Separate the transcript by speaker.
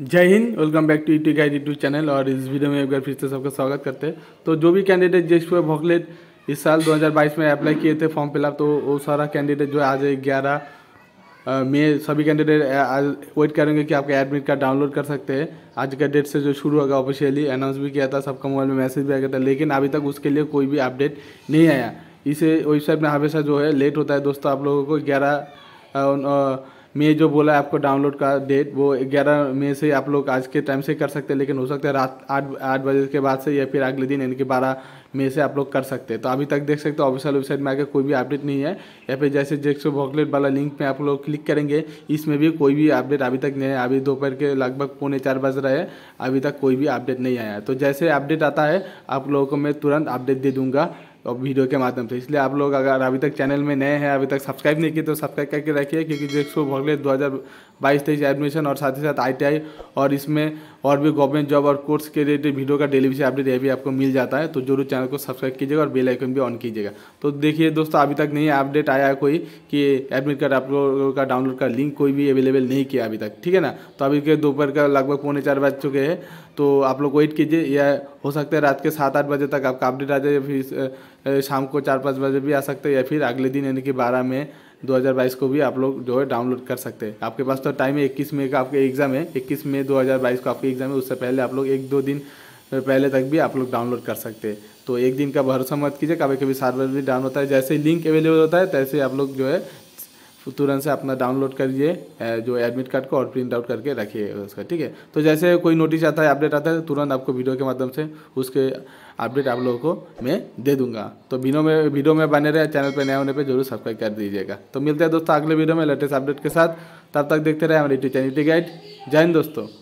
Speaker 1: जय हिंद welcome back to T guide YouTube channel और इस वीडियो में एक बार फिर से सबका स्वागत करते हैं तो जो भी कैंडिडेट जिस पे भोकलेट इस साल 2022 में अप्लाई किए थे फॉर्म फिलअप तो वो सारा कैंडिडेट जो है आज ग्यारह मई सभी कैंडिडेट वेट करेंगे कि आपका एडमिट कार्ड डाउनलोड कर सकते हैं आज का डेट से जो शुरू होगा ऑफिशियली अनाउंस भी किया था सबका मोबाइल में मैसेज भी आ गया था लेकिन अभी तक उसके लिए कोई भी अपडेट नहीं आया इसे वेबसाइट में हमेशा जो है लेट होता है दोस्तों आप लोगों को ग्यारह मैं जो बोला आपको डाउनलोड का डेट वो ग्यारह मई से आप लोग आज के टाइम से कर सकते हैं लेकिन हो सकता है रात आठ आठ बजे के बाद से या फिर अगले दिन यानी कि बारह मई से आप लोग कर सकते हैं तो अभी तक देख सकते हो ऑफिशियल वेबसाइट में आकर कोई भी अपडेट नहीं है या फिर जैसे जेक्सो बॉकलेट वाला लिंक में आप लोग क्लिक करेंगे इसमें भी कोई भी अपडेट अभी तक नहीं है अभी दोपहर के लगभग पौने चार बज रहे हैं अभी तक कोई भी अपडेट नहीं आया तो जैसे अपडेट आता है आप लोगों को मैं तुरंत अपडेट दे दूँगा और वीडियो के माध्यम से इसलिए आप लोग अगर अभी तक चैनल में नए हैं अभी तक सब्सक्राइब नहीं किए तो सब्सक्राइब करके रखिए क्योंकि जिसको भगले दो हज़ार बाईस तेईस एडमिशन और साथ ही साथ आईटीआई और इसमें और भी गवर्नमेंट जॉब और कोर्स के रिलेटेड वीडियो का डेली बेसिस अपडेट ये भी आपको मिल जाता है तो जरूर चैनल को सब्सक्राइब कीजिएगा और बेलाइकन भी ऑन कीजिएगा तो देखिए दोस्तों अभी तक नहीं अपडेट आया कोई कि एडमिट कार्ड आप लोगों का डाउनलोड का लिंक कोई भी अवेलेबल नहीं किया अभी तक ठीक है ना तो अभी के दोपहर का लगभग पौने चार बज चुके हैं तो आप लोग वेट कीजिए या हो सकता है रात के सात आठ बजे तक आपका अपडेट आ जाए फिर शाम को चार पाँच बजे भी आ सकते हैं या फिर अगले दिन यानी कि बारह में 2022 को भी आप लोग जो है डाउनलोड कर सकते हैं आपके पास तो टाइम है इक्कीस मई का आपके एग्ज़ाम है इक्कीस मई 2022 को आपके एग्ज़ाम है उससे पहले आप लोग एक दो दिन पहले तक भी आप लोग डाउनलोड कर सकते हैं तो एक दिन का भरोसा मत कीजिए कभी कभी सात बजे भी डाउन होता है जैसे लिंक अवेलेबल होता है तैसे आप लोग जो है तुरंत से अपना डाउनलोड करिए जो एडमिट कार्ड को और प्रिंट आउट करके रखिए उसका ठीक है तो जैसे कोई नोटिस आता है अपडेट आता है तो तुरंत आपको वीडियो के माध्यम से उसके अपडेट आप लोगों को मैं दे दूंगा तो वीडियो में वीडियो में बने रहे चैनल पर नया होने पर जरूर सब्सक्राइब कर दीजिएगा तो मिलते हैं दोस्तों अगले वीडियो में लेटेस्ट अपडेट के साथ तब तक देखते रहे हमारे यूट्यूब चैनल गाइड जय हिंद दोस्तों